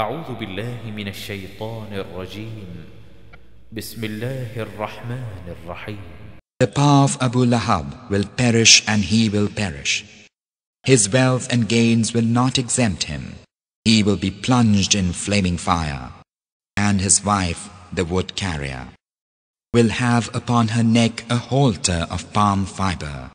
أعوذ بالله من الشيطان الرجيم بسم الله الرحمن الرحيم The path of Abu Lahab will perish and he will perish. His wealth and gains will not exempt him. He will be plunged in flaming fire. And his wife, the wood carrier, will have upon her neck a halter of palm fiber.